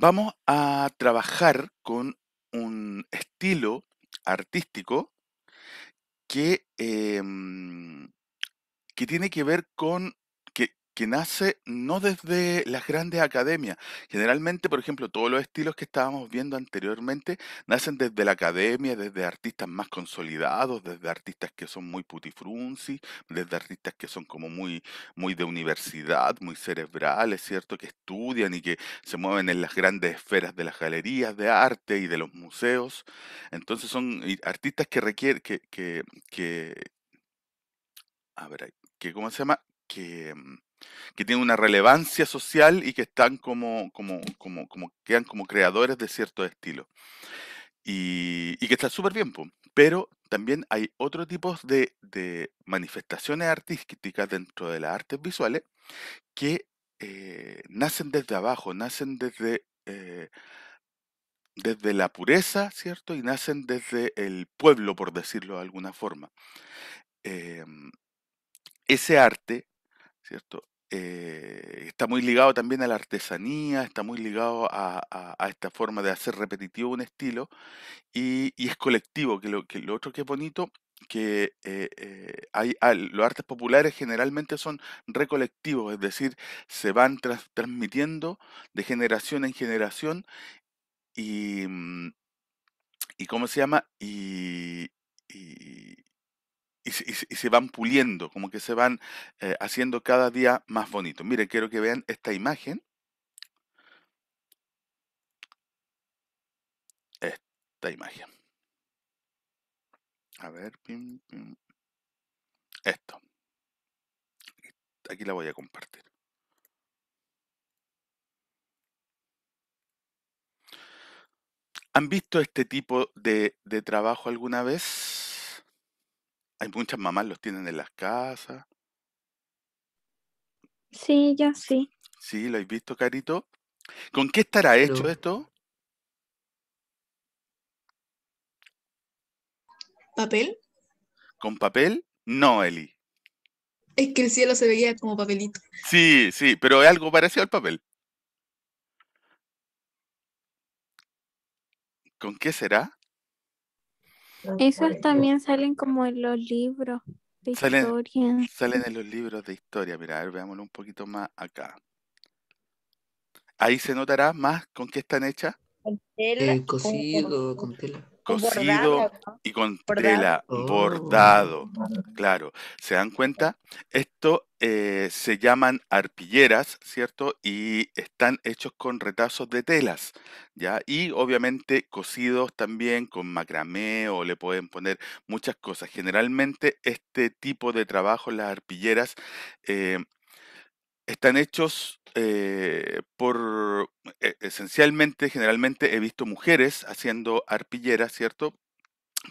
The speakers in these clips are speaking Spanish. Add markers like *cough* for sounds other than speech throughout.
Vamos a trabajar con un estilo artístico que, em, tiene que ver con que nace no desde las grandes academias. Generalmente, por ejemplo, todos los estilos que estábamos viendo anteriormente nacen desde la academia, desde artistas más consolidados, desde artistas que son muy putifrunzi, desde artistas que son como muy, muy de universidad, muy cerebrales, ¿cierto? Que estudian y que se mueven en las grandes esferas de las galerías de arte y de los museos. Entonces son artistas que requieren, que, que, a ver, que, ¿cómo se llama? Que, mm, que tienen una relevancia social y que están como, como, como, quedan como creadores de cierto estilo. Y, que está súper bien, pero también hay otro tipo de, manifestaciones artísticas dentro de las artes visuales que eh, nacen desde abajo, nacen desde, eh, desde la pureza, ¿cierto? Y nacen desde el pueblo, por decirlo de alguna forma. Em, ese arte ¿cierto? Eh, está muy ligado también a la artesanía, está muy ligado a, esta forma de hacer repetitivo un estilo y, es colectivo, que lo, que lo otro que es bonito que eh, eh, hay, ah, los artes populares generalmente son recolectivos, es decir, se van transmitiendo de generación en generación y, mm, y ¿cómo se llama? y, y, se van puliendo, como que se van eh, haciendo cada día más bonito Mire, quiero que vean esta imagen. Esta imagen. A ver, pim, pim. esto. Aquí la voy a compartir. ¿Han visto este tipo de, de trabajo alguna vez? Hay muchas mamás los tienen en las casas. Sí, ya, sí. Sí, lo he visto, Carito. ¿Con qué estará hecho esto? ¿Papel? ¿Con papel? No, Eli. Es que el cielo se veía como papelito. Sí, sí, pero es algo parecido al papel. ¿Con qué será? Esos también salen como en los libros de historia. Salen en los libros de historia. Mira, a ver, veámoslo un poquito más acá. Ahí se notará más con qué están hechas. Con tela. Eh, con tela cosido y con tela, bordado. Claro, ¿se dan cuenta? Esto eh, se llaman arpilleras, ¿cierto? Y están hechos con retazos de telas, ¿ya? Y obviamente cosidos también con macramé o le pueden poner muchas cosas. Generalmente este tipo de trabajo, las arpilleras, eh, están hechos eh, por e, esencialmente, generalmente he visto mujeres haciendo arpilleras, ¿cierto?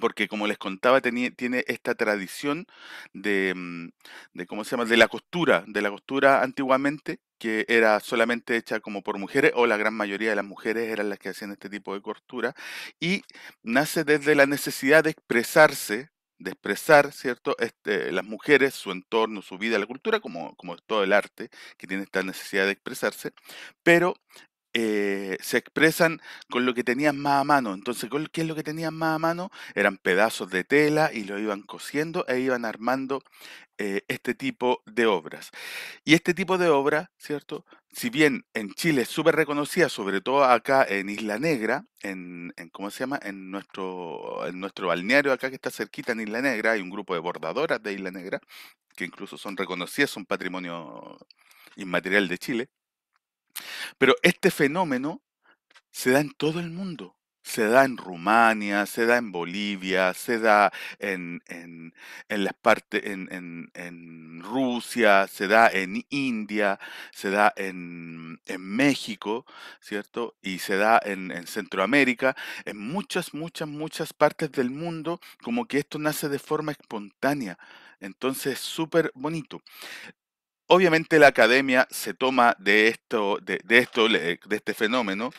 Porque como les contaba, tiene esta tradición de, mm, de, ¿cómo se llama? De la costura, de la costura antiguamente, que era solamente hecha como por mujeres, o la gran mayoría de las mujeres eran las que hacían este tipo de costura, y nace desde la necesidad de expresarse de expresar, ¿cierto? Este, las mujeres, su entorno, su vida, la cultura, como, como todo el arte que tiene esta necesidad de expresarse, pero eh, se expresan con lo que tenían más a mano. Entonces, ¿qué es lo que tenían más a mano? Eran pedazos de tela y lo iban cosiendo e iban armando eh, este tipo de obras. Y este tipo de obra, ¿cierto? Si bien en Chile es súper reconocida, sobre todo acá en Isla Negra, en, ¿cómo se llama? En nuestro, en nuestro balneario acá que está cerquita en Isla Negra, hay un grupo de bordadoras de Isla Negra, que incluso son reconocidas, son patrimonio inmaterial de Chile. Pero este fenómeno se da en todo el mundo. Se da en Rumania, se da en Bolivia, se da en, las partes, en, en, Rusia, se da en India, se da en, México, ¿cierto? Y se da en Centroamérica, en muchas, muchas, muchas partes del mundo, como que esto nace de forma espontánea. Entonces, súper bonito. Obviamente la academia se toma de esto, de, esto, de este fenómeno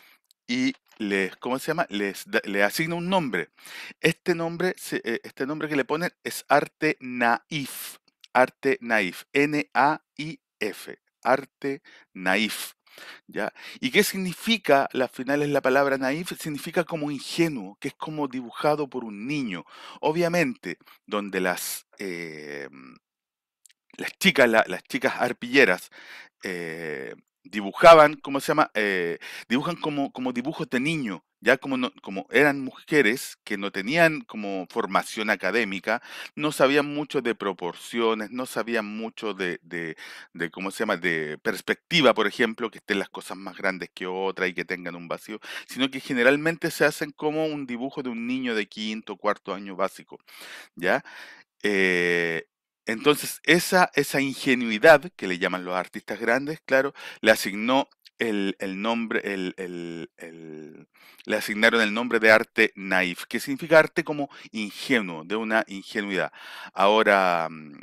y les, ¿cómo se llama? Les, asigna un nombre. Este nombre, eh, este nombre que le ponen es arte naif, arte naif, N-A-I-F, arte naif. ¿Ya? ¿Y qué significa, al final es la palabra naif, significa como ingenuo, que es como dibujado por un niño. Obviamente, donde las, eh, las chicas, las chicas arpilleras, eh, dibujaban, ¿cómo se llama? Eh, dibujan como, como dibujos de niño, ya como, como eran mujeres que no tenían como formación académica, no sabían mucho de proporciones, no sabían mucho de, ¿cómo se llama?, de perspectiva, por ejemplo, que estén las cosas más grandes que otra y que tengan un vacío, sino que generalmente se hacen como un dibujo de un niño de quinto, cuarto año básico, ¿ya? Eh, entonces, esa, esa ingenuidad que le llaman los artistas grandes, claro, le asignó el, el nombre, el, el, le asignaron el nombre de arte naif, que significa arte como ingenuo, de una ingenuidad. Ahora, mm,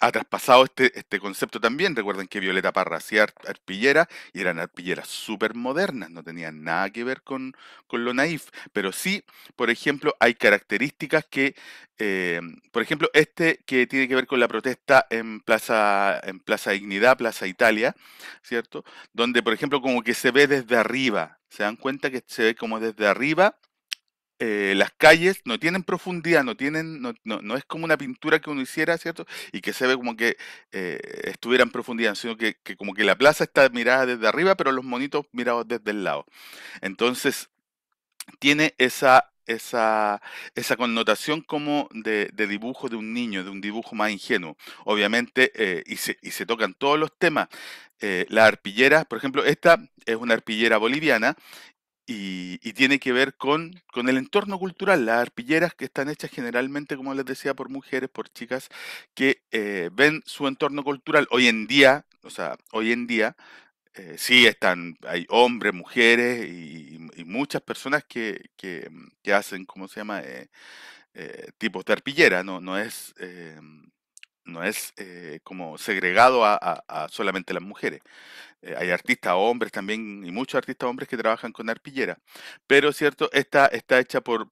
ha traspasado este, este concepto también. Recuerden que Violeta Parra hacía arpilleras y eran arpilleras súper modernas, no tenían nada que ver con, lo naif. Pero sí, por ejemplo, hay características que, em, por ejemplo, este que tiene que ver con la protesta en Plaza, en Plaza Dignidad, Plaza Italia, ¿cierto? Donde, por ejemplo, como que se ve desde arriba, se dan cuenta que se ve como desde arriba eh, las calles no tienen profundidad, no tienen, no, es como una pintura que uno hiciera, ¿cierto? Y que se ve como que estuvieran eh, estuviera en profundidad, sino que, como que la plaza está mirada desde arriba, pero los monitos mirados desde el lado. Entonces, tiene esa, esa, esa connotación como de, dibujo de un niño, de un dibujo más ingenuo. Obviamente, eh, y, se, y, se, tocan todos los temas. las arpilleras, por ejemplo, esta es una arpillera boliviana y, tiene que ver con, con, el entorno cultural, las arpilleras que están hechas generalmente, como les decía, por mujeres, por chicas que eh, ven su entorno cultural. Hoy en día, o sea, hoy en día eh, sí están, hay hombres, mujeres y, muchas personas que, que, hacen, ¿cómo se llama?, eh, tipos de arpillera, no, no es... Em, no es eh, como segregado a, a, solamente las mujeres. Eh, hay artistas hombres también y muchos artistas hombres que trabajan con arpillera. Pero cierto, esta está hecha por,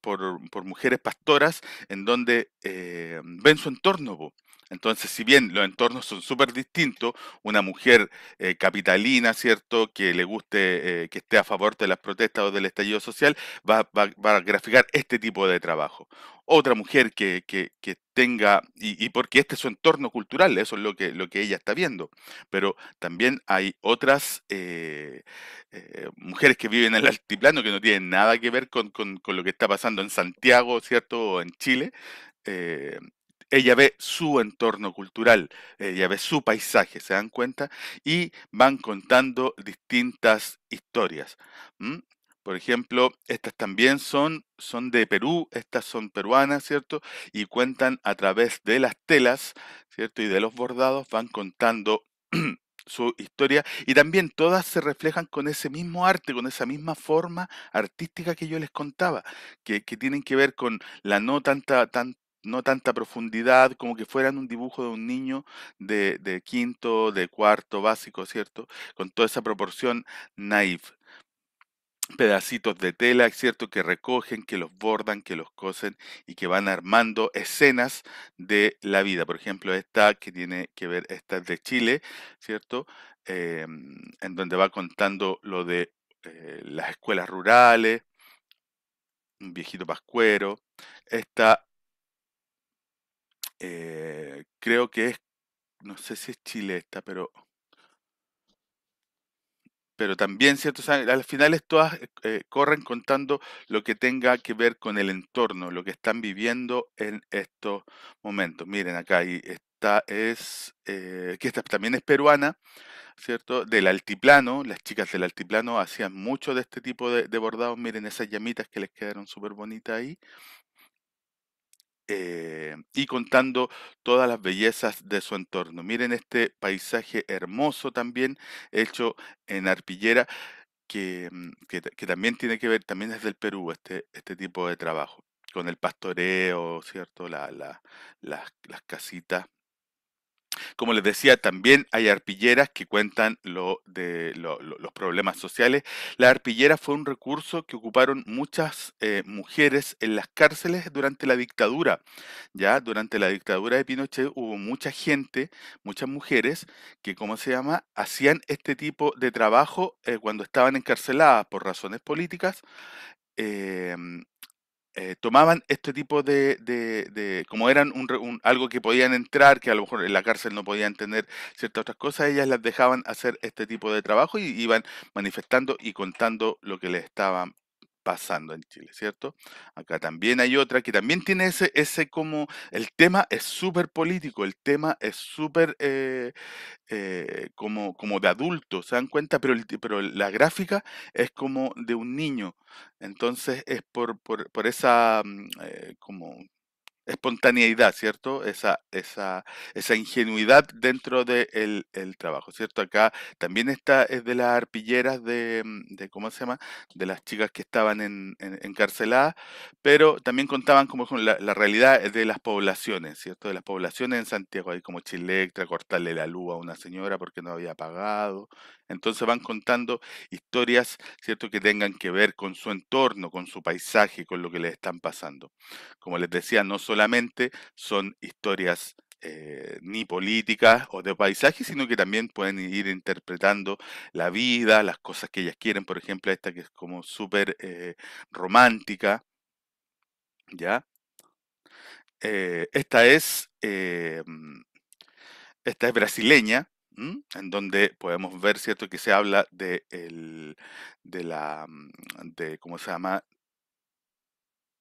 mujeres pastoras en donde eh, ven su entorno. Entonces, si bien los entornos son súper distintos, una mujer eh, capitalina, ¿cierto?, que le guste, eh, que esté a favor de las protestas o del estallido social, va, a graficar este tipo de trabajo. Otra mujer que, tenga, y, porque este es su entorno cultural, eso es lo que, lo que ella está viendo, pero también hay otras eh, mujeres que viven en el altiplano que no tienen nada que ver con, con, lo que está pasando en Santiago, ¿cierto?, o en Chile ella ve su entorno cultural, ella ve su paisaje, se dan cuenta, y van contando distintas historias. Por ejemplo, estas también son, son de Perú, estas son peruanas, ¿cierto? Y cuentan a través de las telas, ¿cierto? Y de los bordados van contando *clears throat* su historia y también todas se reflejan con ese mismo arte, con esa misma forma artística que yo les contaba, que, tienen que ver con la no tanta, no tanta profundidad, como que fueran un dibujo de un niño de, quinto, de cuarto básico, ¿cierto? Con toda esa proporción naive. pedacitos de tela, ¿cierto? Que recogen, que los bordan, que los cosen y que van armando escenas de la vida. Por ejemplo, esta que tiene que ver, esta es de Chile, ¿cierto? Em, en donde va contando lo de eh, las escuelas rurales, un viejito pascuero. Esta eh, creo que es, no sé si es Chile pero, pero también, ¿cierto? al final todas eh, eh, corren contando lo que tenga que ver con el entorno, lo que están viviendo en estos momentos. Miren, acá y esta es, que esta también es peruana, ¿cierto? Del altiplano, las chicas del altiplano hacían mucho de este tipo de, de bordados. Miren esas llamitas que les quedaron súper bonitas ahí. Eh, y contando todas las bellezas de su entorno. Miren este paisaje hermoso también hecho en arpillera. Mm, que, también tiene que ver, también es del Perú este, este tipo de trabajo, con el pastoreo, ¿cierto? La, la, las casitas como les decía, también hay arpilleras que cuentan lo de, los problemas sociales. La arpillera fue un recurso que ocuparon muchas eh, mujeres en las cárceles durante la dictadura. Ya durante la dictadura de Pinochet hubo mucha gente, muchas mujeres que, ¿cómo se llama?, hacían este tipo de trabajo eh, cuando estaban encarceladas por razones políticas. Em, eh, tomaban este tipo de, de, de como eran un, algo que podían entrar, que a lo mejor en la cárcel no podían tener ciertas otras cosas, ellas las dejaban hacer este tipo de trabajo y iban manifestando y contando lo que les estaban pasando en Chile, ¿cierto? Acá también hay otra que también tiene ese, ese como, el tema es súper político, el tema es súper eh, eh, como, como de adulto, ¿se dan cuenta? Pero, pero la gráfica es como de un niño, entonces es por, por, esa, mm, eh, como, espontaneidad, ¿cierto? Esa, esa, esa ingenuidad dentro del de el, trabajo, ¿cierto? Acá también está, es de las arpilleras de, mm, ¿cómo se llama? De las chicas que estaban encarceladas, pero también contaban como con la, realidad de las poblaciones, ¿cierto? De las poblaciones en Santiago, hay como Chilectra, cortarle la luz a una señora porque no había pagado. Entonces van contando historias, ¿cierto? Que tengan que ver con su entorno, con su paisaje, con lo que les están pasando. Como les decía, no solo solamente son historias eh, ni políticas o de paisajes, sino que también pueden ir interpretando la vida, las cosas que ellas quieren, por ejemplo, esta que es como súper eh, romántica, ¿ya? Eh, esta es, mm, esta es brasileña, en donde podemos ver, ¿cierto?, que se habla de, el, de la, mm, de, ¿cómo se llama?,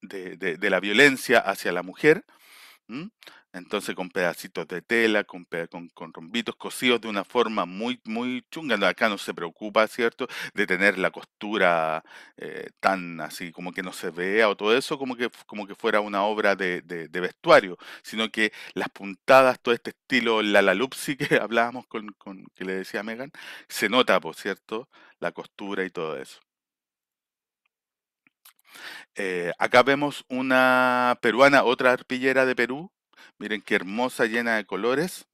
de, la violencia hacia la mujer. Entonces con pedacitos de tela, con, con, con, rombitos cosidos de una forma muy, muy chunga. Acá no se preocupa, ¿cierto?, de tener la costura eh, tan así como que no se vea o todo eso, como que, como que fuera una obra de, de, vestuario, sino que las puntadas, todo este estilo la lalupsi que *laughs* hablábamos con que le decía Megan, se nota, por cierto, la costura y todo eso. Eh, acá vemos una peruana, otra arpillera de Perú. Miren qué hermosa, llena de colores.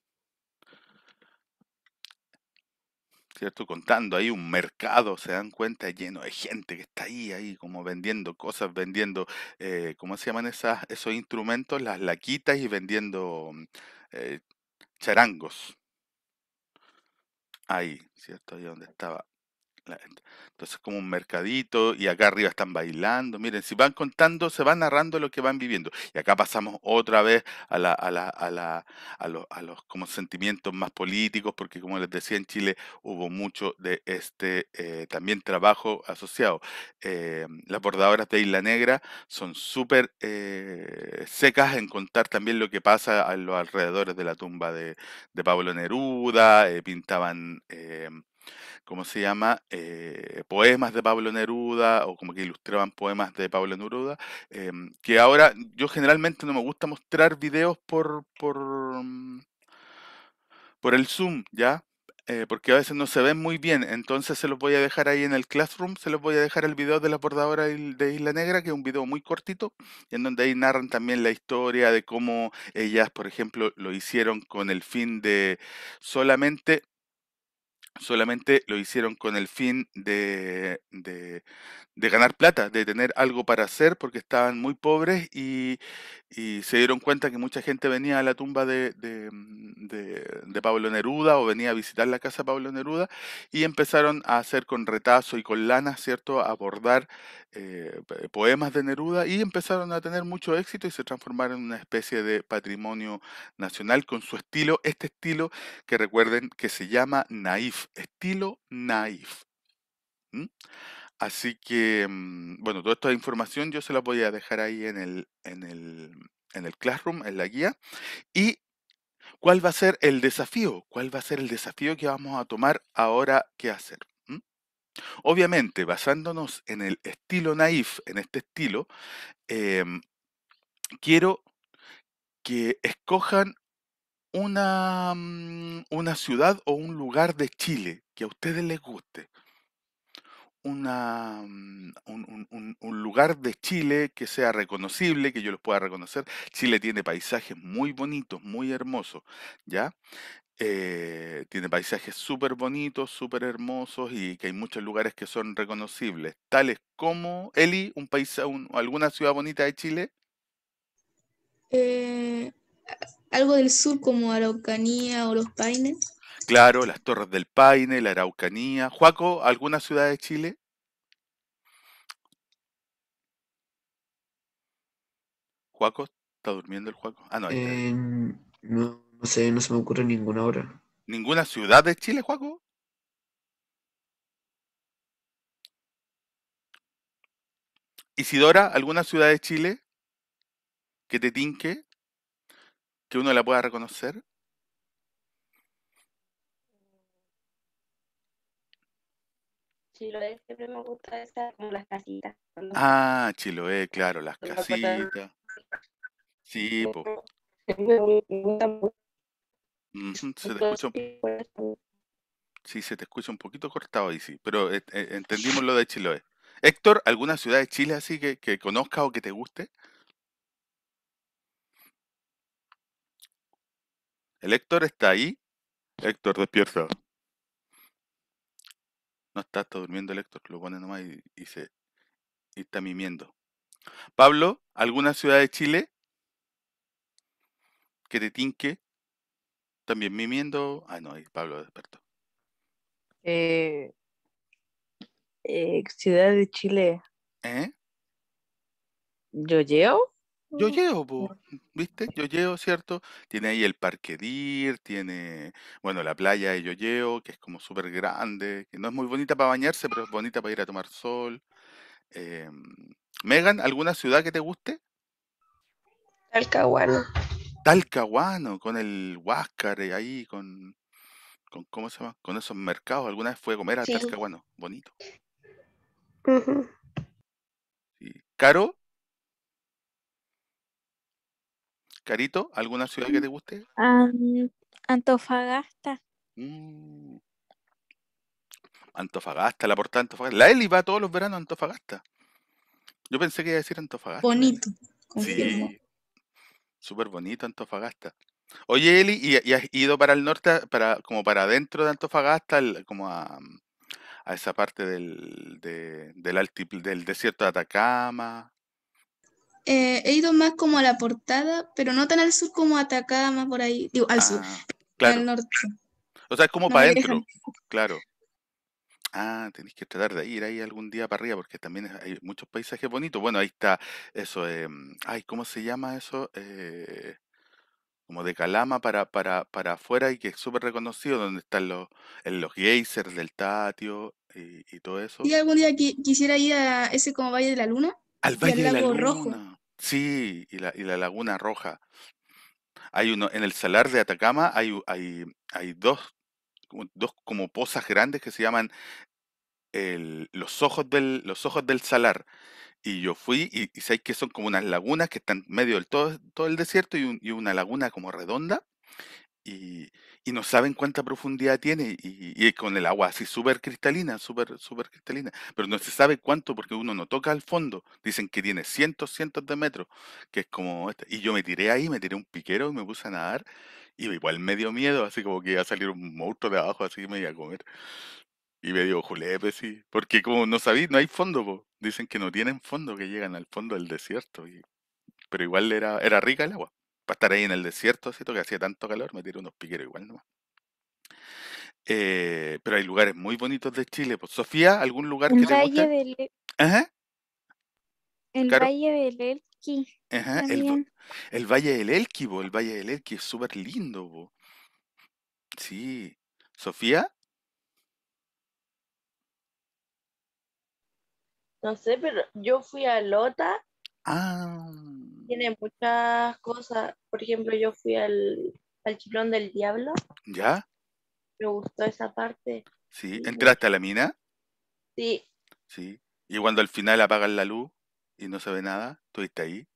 ¿Cierto? Contando ahí un mercado, se dan cuenta, lleno de gente que está ahí, ahí como vendiendo cosas, vendiendo, eh, ¿cómo se llaman esos instrumentos? Las laquitas y vendiendo mm, eh, charangos. Ahí, ¿cierto? Ahí donde estaba entonces como un mercadito y acá arriba están bailando. Miren, si van contando, se van narrando lo que van viviendo. Y acá pasamos otra vez a, los, como sentimientos más políticos, porque como les decía en Chile hubo mucho de este eh, también trabajo asociado. Eh, las bordadoras de Isla Negra son súper eh, secas en contar también lo que pasa a los alrededores de la tumba de Pablo Neruda, pintaban ¿cómo se llama? Eh, poemas de Pablo Neruda o como que ilustraban poemas de Pablo Neruda, em, que ahora yo generalmente no me gusta mostrar videos por, por, mm, por el Zoom, ¿ya? Eh, porque a veces no se ven muy bien, entonces se los voy a dejar ahí en el Classroom, se los voy a dejar el video de la bordadora de Isla Negra, que es un video muy cortito, en donde ahí narran también la historia de cómo ellas, por ejemplo, lo hicieron con el fin de solamente solamente lo hicieron con el fin de, de ganar plata, de tener algo para hacer, porque estaban muy pobres y, se dieron cuenta que mucha gente venía a la tumba mm, de, Pablo Neruda o venía a visitar la casa de Pablo Neruda y empezaron a hacer con retazo y con lana, ¿cierto?, a abordar eh, poemas de Neruda y empezaron a tener mucho éxito y se transformaron en una especie de patrimonio nacional con su estilo, este estilo que recuerden que se llama naif, estilo naif. Así que, mm, bueno, toda esta información yo se la voy a dejar ahí en el, en el, en el Classroom, en la guía. Y cuál va a ser el desafío, cuál va a ser el desafío que vamos a tomar ahora qué hacer. ¿Mm? Obviamente, basándonos en el estilo naif, en este estilo, em, quiero que escojan mm, una ciudad o un lugar de Chile que a ustedes les guste. Mm, un, lugar de Chile que sea reconocible, que yo los pueda reconocer. Chile tiene paisajes muy bonitos, muy hermosos, ¿ya? Eh, tiene paisajes súper bonitos, súper hermosos y que hay muchos lugares que son reconocibles, tales como, Eli, un país, alguna ciudad bonita de Chile. Eh, algo del sur como Araucanía o Los Paines. Claro, las Torres del Paine, la Araucanía. Juaco, ¿alguna ciudad de Chile? Juaco, ¿está durmiendo el Juaco? Ah, no, ahí está. Em, no, sé, no se me ocurre ninguna hora. ¿Ninguna ciudad de Chile, Juaco? Isidora, ¿alguna ciudad de Chile que te tinque? Que uno la pueda reconocer. Chiloé siempre me gusta estar como las casitas. Ah, Chiloé, claro, las casitas. Sí, Se te escucha un... poquito cortado ahí, sí, pero eh, eh, entendimos lo de Chiloé. Héctor, ¿alguna ciudad de Chile así que, que conozca o que te guste? ¿El Héctor está ahí? Héctor, despierta. No está, está durmiendo el Héctor, lo pone nomás y, se, y está mimiendo. Pablo, ¿alguna ciudad de Chile que te tinque? También mimiendo. Ah, no, ahí Pablo despertó. Eh, eh, ciudad de Chile. ¿Eh? ¿Yo yo llevo, ¿viste? Yo llevo, ¿cierto? Tiene ahí el Parque Dir, tiene, bueno, la playa de Yoyeo, que es como súper grande, que no es muy bonita para bañarse, pero es bonita para ir a tomar sol. Em, Megan, ¿alguna ciudad que te guste? Talcahuano. Talcahuano, con el Huáscar eh, ahí, con, ¿cómo se llama? Con esos mercados. ¿Alguna vez fue a comer a Talcahuano? Bonito. Sí. ¿Caro? Carito, ¿alguna ciudad que te mm. guste? Antofagasta. Mm. Antofagasta, la portada de Antofagasta. La Eli va todos los veranos a Antofagasta. Yo pensé que iba a decir Antofagasta. Bonito. Sí. Súper bonito Antofagasta. Oye, Eli, ¿y, has ido para el norte, para como para adentro de Antofagasta, como a, a, esa parte del, del, del desierto de Atacama? Eh, he ido más como a la portada, pero no tan al sur como atacada más por ahí. Digo, al sur, ah, claro. al norte. O sea, es como para adentro, claro. Ah, tenéis que tratar de ir ahí algún día para arriba, porque también hay muchos paisajes bonitos. Bueno, ahí está eso. Eh, ay, ¿cómo se llama eso? Eh, como de Calama para, para, para afuera y que es súper reconocido, donde están los, los geysers del Tatio y, todo eso. Y algún día quisiera ir a ese como Valle de la Luna. Al Valle la Sí, y la, Laguna Roja. Hay uno, en el Salar de Atacama hay, hay, hay dos, dos como pozas grandes que se llaman los, ojos del, los ojos del salar. Y yo fui y, sé que son como unas lagunas que están medio del todo, el desierto y, y, una laguna como redonda y, no saben cuánta profundidad tiene y, con el agua así súper cristalina, súper super cristalina, pero no se sabe cuánto porque uno no toca al fondo, dicen que tiene cientos, cientos de metros, que es como esta. Y yo me tiré ahí, me tiré un piquero y me puse a nadar y igual me dio miedo, así como que iba a salir un monstruo de abajo, así que me iba a comer. Y me dio julepe, sí, porque como no sabí, no hay fondo, dicen que no tienen fondo, que llegan al fondo del desierto, y- pero igual era, era rica el agua estar ahí en el desierto, ¿cierto? Que hacía tanto calor, me tiré unos piqueros igual nomás. Eh, pero hay lugares muy bonitos de Chile. Pues, Sofía, ¿algún lugar el que Del... E ¿Eh? El Valle del Elqui. Ajá, el, Valle del Elqui, el Valle del Elqui es súper lindo. Bo. Sí. ¿Sofía? No sé, pero yo fui a Lota. Ah tiene muchas cosas. Por ejemplo, yo fui al, al Chilón del Diablo. ¿Ya? Me gustó esa parte. Sí, ¿entraste a la mina? Sí. Sí. ¿Y cuando al final apagan la luz y no se ve nada, estuviste ahí?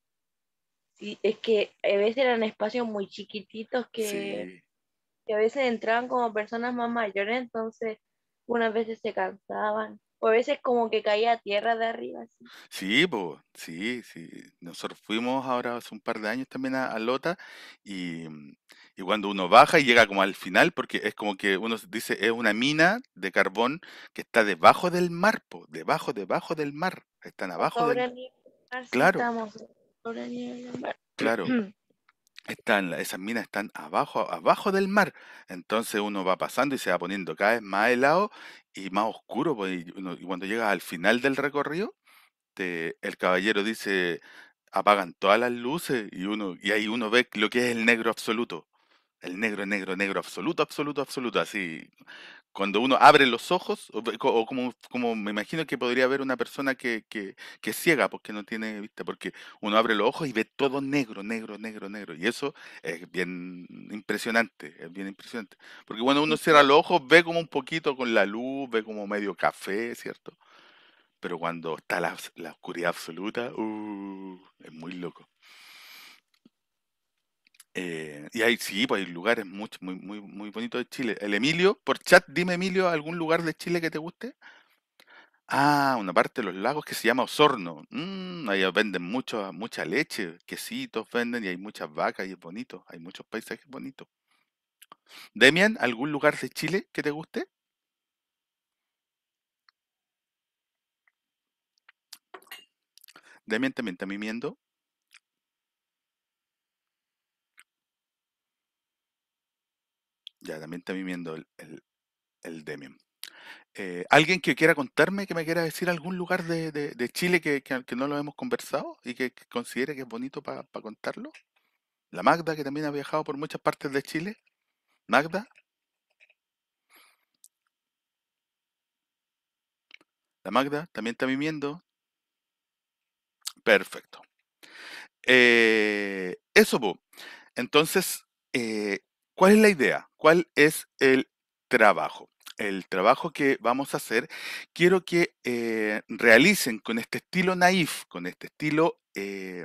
Sí, es que a veces eran espacios muy chiquititos que, que a veces entraban como personas más mayores, entonces unas veces se cansaban. O a veces como que caía tierra de arriba. Sí, pues, sí, sí. Nosotros fuimos ahora hace un par de años también a, Lota mm, y, cuando uno baja y llega como al final, porque es como que uno dice, es una mina de carbón que está debajo del mar, debajo, debajo del mar. Están abajo del Claro. Sobre Claro. *clears throat* están, esas minas están abajo, abajo del mar. Entonces uno va pasando y se va poniendo cada vez más helado y más oscuro. Pues, y, cuando llegas al final del recorrido, el caballero dice, apagan todas las luces y uno, y ahí uno ve lo que es el negro absoluto. El negro, negro, negro absoluto, absoluto, absoluto, así cuando uno abre los ojos, o, como, me imagino que podría haber una persona que, que, ciega porque pues, no tiene vista, porque uno abre los ojos y ve todo negro, negro, negro, negro. Y eso es bien impresionante, es bien impresionante. Porque cuando uno cierra los ojos, ve como un poquito con la luz, ve como medio café, ¿cierto? Pero cuando está la, la oscuridad absoluta, uh, es muy loco. Eh, y hay, sí, pues hay lugares muy, muy, muy, bonitos de Chile. El Emilio, por chat, dime Emilio, ¿algún lugar de Chile que te guste? Ah, una parte de los lagos que se llama Osorno. Mm, ahí venden mucho, mucha leche, quesitos venden y hay muchas vacas y es bonito. Hay muchos paisajes bonitos. Demian, ¿algún lugar de Chile que te guste? Demian también está mimiendo. también está viviendo el, el, Demian. Eh, ¿Alguien que quiera contarme, que me quiera decir algún lugar de, Chile que, no lo hemos conversado y que, considere que es bonito para contarlo? La Magda, que también ha viajado por muchas partes de Chile. Magda. La Magda también está viviendo. Perfecto. Eh, eso, pues. entonces, eh, ¿Cuál es la idea? ¿Cuál es el trabajo? El trabajo que vamos a hacer, quiero que eh, realicen con este estilo naif, con este estilo eh,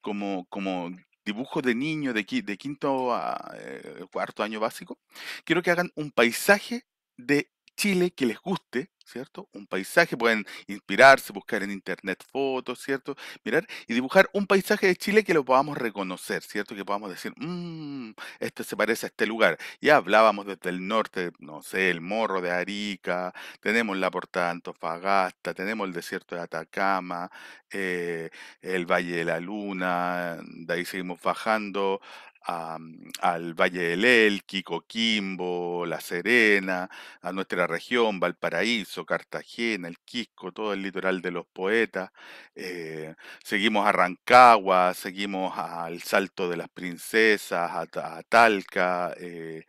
como, como dibujo de niño de, quinto a eh, cuarto año básico, quiero que hagan un paisaje de Chile que les guste, ¿cierto? Un paisaje, pueden inspirarse, buscar en internet fotos, ¿cierto? Mirar y dibujar un paisaje de Chile que lo podamos reconocer, ¿cierto? Que podamos decir, mmm, esto se parece a este lugar. Ya hablábamos desde el norte, no sé, el morro de Arica, tenemos la portada de Antofagasta, tenemos el desierto de Atacama, eh, el Valle de la Luna, de ahí seguimos bajando al Valle del Elqui, Coquimbo, La Serena, a nuestra región, Valparaíso, Cartagena, el Quisco, todo el litoral de los poetas. Eh, seguimos a Rancagua, seguimos al Salto de las Princesas, a, Talca. Eh,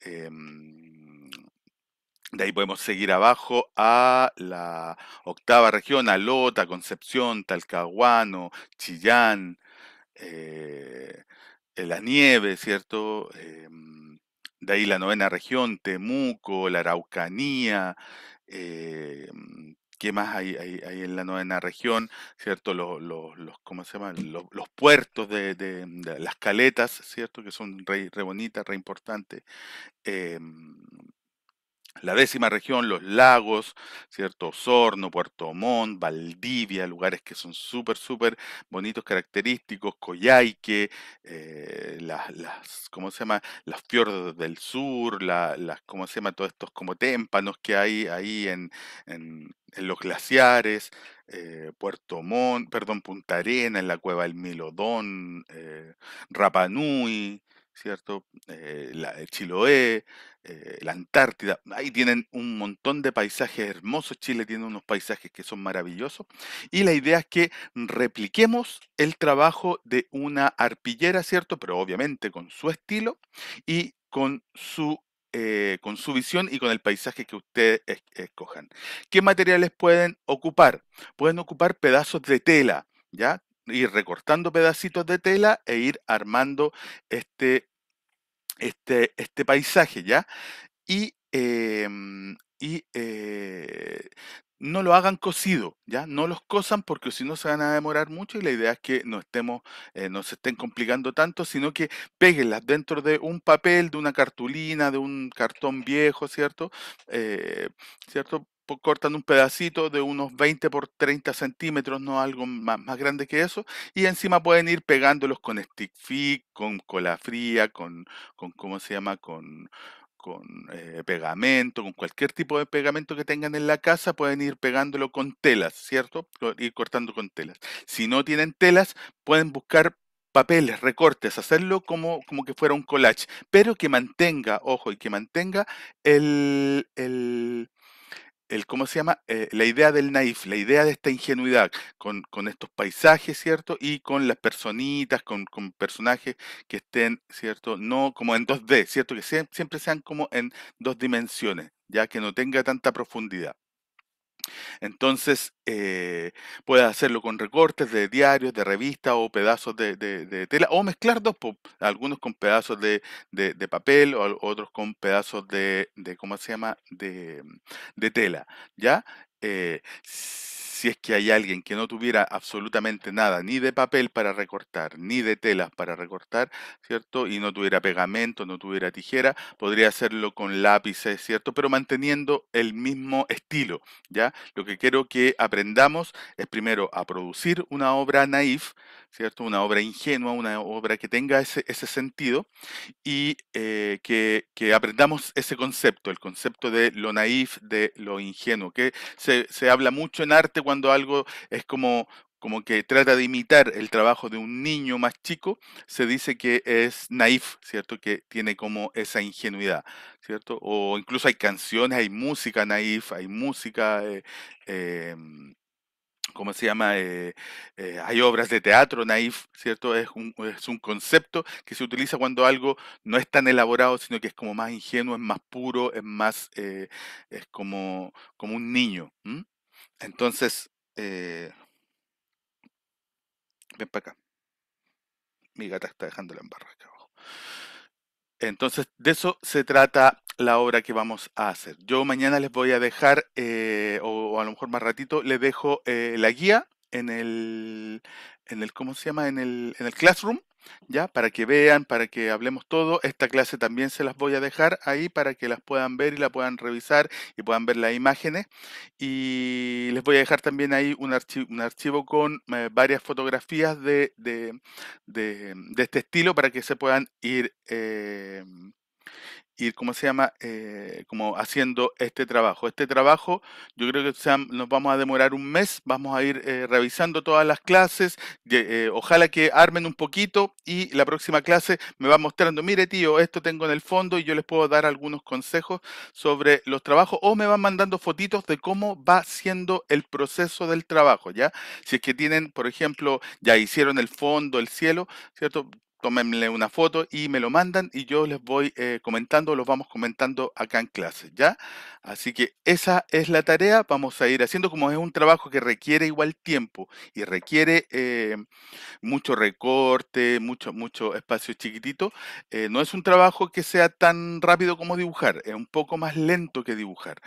em, de ahí podemos seguir abajo a la octava región, a Lota, Concepción, Talcahuano, Chillán. Eh, la nieve, ¿cierto? Em, de ahí la novena región, Temuco, la Araucanía, em, ¿qué más hay, en la novena región? ¿Cierto? Los, ¿cómo se llama? Los, puertos de, las caletas, ¿cierto? Que son re, re bonitas, re importantes. Em, la décima región, los lagos, ¿cierto? Osorno, Puerto Montt, Valdivia, lugares que son súper, súper bonitos, característicos, Coyhaique, eh, las, las, ¿cómo se llama? Las fiordos del sur, las, ¿cómo se llama? Todos estos como témpanos que hay ahí en, en, los glaciares, eh, Puerto Montt, perdón, Punta Arena, en la cueva del Milodón, eh, Rapanui, ¿cierto? Eh, la, el Chiloé, eh, la Antártida, ahí tienen un montón de paisajes hermosos, Chile tiene unos paisajes que son maravillosos, y la idea es que repliquemos el trabajo de una arpillera, ¿cierto? Pero obviamente con su estilo y con su... Eh, con su visión y con el paisaje que ustedes escojan. ¿Qué materiales pueden ocupar? Pueden ocupar pedazos de tela, ¿ya? ir recortando pedacitos de tela e ir armando este, este, este paisaje, ¿ya? Y, em, eh, no lo hagan cosido, ¿ya? No los cosan porque si no se van a demorar mucho y la idea es que no estemos, eh, no se estén complicando tanto, sino que peguenlas dentro de un papel, de una cartulina, de un cartón viejo, ¿cierto? Eh, ¿Cierto? cortan un pedacito de unos 20 por 30 centímetros, no algo más, grande que eso, y encima pueden ir pegándolos con stick fit, con cola fría, con, con ¿cómo se llama? Con, con eh, pegamento, con cualquier tipo de pegamento que tengan en la casa, pueden ir pegándolo con telas, ¿cierto? Ir cortando con telas. Si no tienen telas, pueden buscar papeles, recortes, hacerlo como, como que fuera un collage, pero que mantenga, ojo, y que mantenga el, el, el, ¿cómo se llama? Eh, la idea del naif, la idea de esta ingenuidad con, con estos paisajes, ¿cierto? Y con las personitas, con, personajes que estén, ¿cierto? No como en 2D, ¿cierto? Que siempre sean como en dos dimensiones, ya que no tenga tanta profundidad. Entonces, eh, puedes hacerlo con recortes de diarios, de revistas o pedazos de, tela, o mezclar dos, algunos con pedazos de, papel o otros con pedazos de, ¿cómo se llama?, de, tela, ¿ya? Eh, si es que hay alguien que no tuviera absolutamente nada, ni de papel para recortar, ni de telas para recortar, ¿cierto? Y no tuviera pegamento, no tuviera tijera, podría hacerlo con lápices, ¿cierto? Pero manteniendo el mismo estilo, ¿ya? Lo que quiero que aprendamos es primero a producir una obra naif, ¿cierto? Una obra ingenua, una obra que tenga ese, ese sentido y eh, que, aprendamos ese concepto, el concepto de lo naif, de lo ingenuo, que se, se habla mucho en arte cuando algo es como como que trata de imitar el trabajo de un niño más chico, se dice que es naif, ¿cierto? Que tiene como esa ingenuidad, ¿cierto? O incluso hay canciones, hay música naif, hay música, eh, em, ¿cómo se llama? Eh, eh, hay obras de teatro naif, ¿cierto? Es un, es un concepto que se utiliza cuando algo no es tan elaborado, sino que es como más ingenuo, es más puro, es más, es como, como un niño. Entonces, eh, ven para acá. Mi gata está dejándola en barra acá abajo. Entonces, de eso se trata la obra que vamos a hacer. Yo mañana les voy a dejar, eh, o, a lo mejor más ratito, les dejo eh, la guía en el, en el, ¿cómo se llama? En el, en el Classroom, ¿ya? Para que vean, para que hablemos todo. Esta clase también se las voy a dejar ahí para que las puedan ver y la puedan revisar y puedan ver las imágenes. Y les voy a dejar también ahí un archivo, un archivo con eh, varias fotografías de, este estilo para que se puedan ir eh, ir, ¿cómo se llama? Eh, como haciendo este trabajo. Este trabajo, yo creo que nos vamos a demorar un mes, vamos a ir eh, revisando todas las clases, eh, ojalá que armen un poquito y la próxima clase me va mostrando, mire tío, esto tengo en el fondo y yo les puedo dar algunos consejos sobre los trabajos o me van mandando fotitos de cómo va siendo el proceso del trabajo, ¿ya? Si es que tienen, por ejemplo, ya hicieron el fondo, el cielo, ¿cierto? tómenle una foto y me lo mandan y yo les voy eh, comentando, los vamos comentando acá en clase, ¿ya? Así que esa es la tarea, vamos a ir haciendo como es un trabajo que requiere igual tiempo y requiere eh, mucho recorte, mucho, mucho espacio chiquitito. Eh, no es un trabajo que sea tan rápido como dibujar, es un poco más lento que dibujar.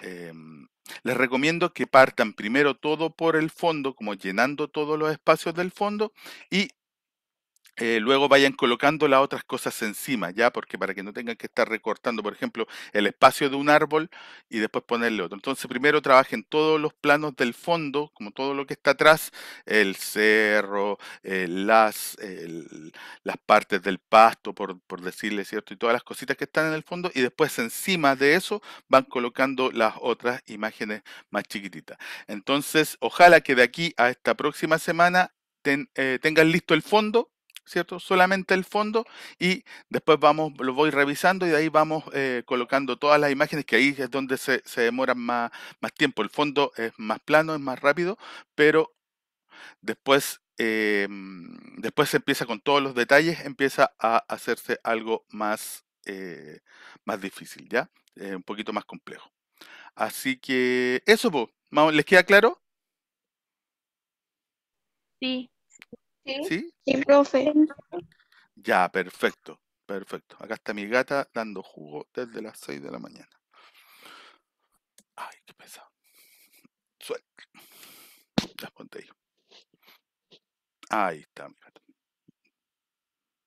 Em, les recomiendo que partan primero todo por el fondo, como llenando todos los espacios del fondo, y eh, luego vayan colocando las otras cosas encima, ¿ya? Porque para que no tengan que estar recortando, por ejemplo, el espacio de un árbol y después ponerle otro. Entonces, primero trabajen todos los planos del fondo, como todo lo que está atrás, el cerro, eh, las, las partes del pasto, por, decirle, ¿cierto? Y todas las cositas que están en el fondo, y después encima de eso van colocando las otras imágenes más chiquititas. Entonces, ojalá que de aquí a esta próxima semana eh, tengan listo el fondo ¿cierto? Solamente el fondo y después vamos, lo voy revisando y de ahí vamos eh, colocando todas las imágenes que ahí es donde se, se demora más, más tiempo. El fondo es más plano, es más rápido, pero después eh, después se empieza con todos los detalles, empieza a hacerse algo más, eh, más difícil, ¿ya? un poquito más complejo. Así que eso, ¿les queda claro? Sí. Sí. Ya, perfecto, perfecto. Acá está mi gata dando jugo desde las 6 de la mañana. Ay, qué pesado. Suelta. Ya ponte ahí. está mi gata.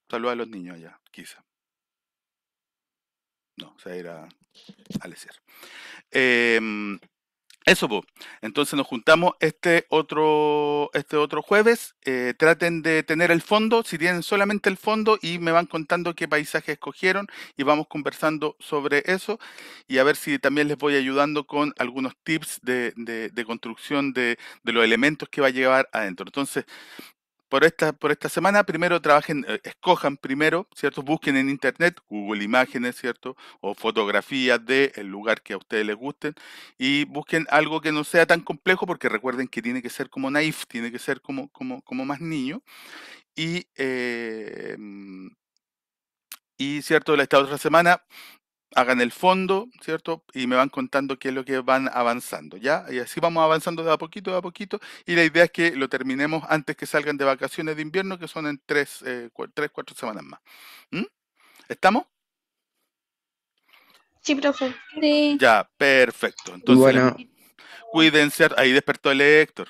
Saluda a los niños allá, quizá. No, se irá a al Eh, em, eso, pues. Entonces nos juntamos este otro, este otro jueves. Eh, traten de tener el fondo, si tienen solamente el fondo, y me van contando qué paisaje escogieron y vamos conversando sobre eso. Y a ver si también les voy ayudando con algunos tips de, construcción de, de, los elementos que va a llevar adentro. Entonces, por esta, por esta semana, primero trabajen, eh, escojan primero, ¿cierto? Busquen en internet, Google Imágenes, ¿cierto? O fotografías del lugar que a ustedes les guste, y busquen algo que no sea tan complejo porque recuerden que tiene que ser como naif, tiene que ser como, como, más niño. Y, eh, y, ¿cierto? Esta otra semana hagan el fondo, ¿cierto? Y me van contando qué es lo que van avanzando, ¿ya? Y así vamos avanzando de a poquito, de a poquito, y la idea es que lo terminemos antes que salgan de vacaciones de invierno, que son en tres, eh, cuatro semanas más. ¿Mm? ¿Estamos? Sí, profe. Ya, perfecto. Entonces, cuídense, ahí despertó el Héctor.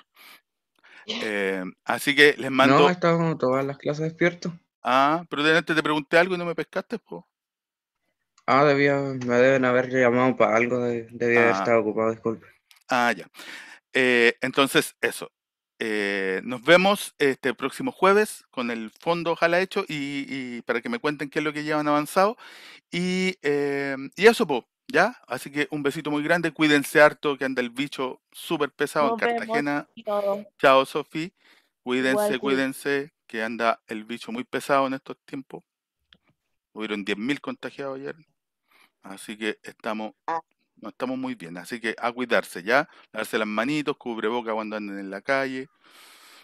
Eh, así que les mando... No, estamos todas las clases despiertos. Ah, pero antes te pregunté algo y no me pescaste, po. Ah, debía, me deben haber llamado para algo, debía haber ah. estado ocupado, disculpe. Ah, ya. Eh, entonces, eso. Eh, nos vemos este próximo jueves con el fondo ojalá hecho y, para que me cuenten qué es lo que llevan avanzado. Y, em, eso, ¿ya? Así que un besito muy grande, cuídense harto que anda el bicho súper pesado en Cartagena. Chao, Sofi. Cuídense, cuídense, que anda el bicho muy pesado en estos tiempos. Hubieron 10.000 contagiados ayer. Así que estamos, ah. no estamos muy bien. Así que a cuidarse ya, Darse las manitos, cubreboca cuando anden en la calle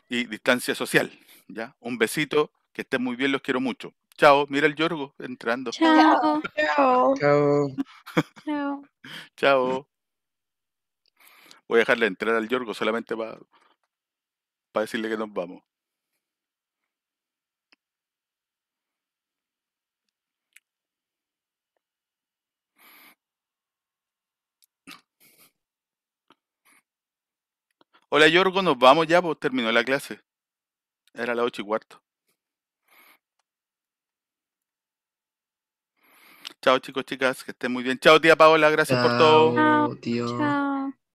y distancia social. Ya, un besito, que estén muy bien, los quiero mucho. Chao, mira el Yorgo entrando. Chao. Chao. chao. Chao. Chao. *laughs* Chao. Voy a dejarle entrar al Yorgo solamente para decirle que nos vamos. Hola, Yorgo, nos vamos ya, pues terminó la clase. Era las ocho y cuarto. Chao, chicos, chicas, que estén muy bien. Chao, tía Paola, gracias por todo. Tío. Chao.